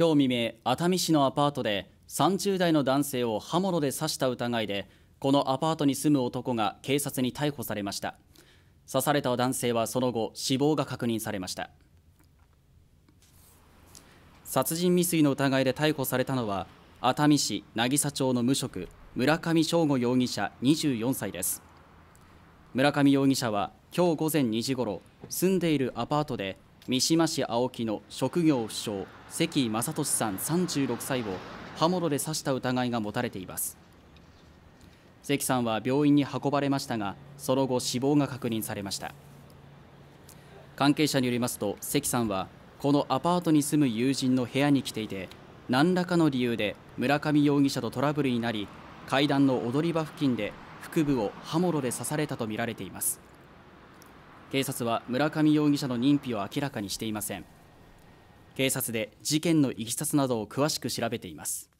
今日未明熱海市のアパートで30代の男性を刃物で刺した疑いでこのアパートに住む男が警察に逮捕されました刺された男性はその後死亡が確認されました殺人未遂の疑いで逮捕されたのは熱海市渚町の無職村上翔吾容疑者24歳です村上容疑者は今日午前2時ごろ住んでいるアパートで三島市青木の職業不詳関正俊さん36歳を刃物で刺した疑いが持たれています関さんは病院に運ばれましたがその後死亡が確認されました関係者によりますと関さんはこのアパートに住む友人の部屋に来ていて何らかの理由で村上容疑者とトラブルになり階段の踊り場付近で腹部を刃物で刺されたとみられています警察は村上容疑者の認否を明らかにしていません警察で事件のいきさつなどを詳しく調べています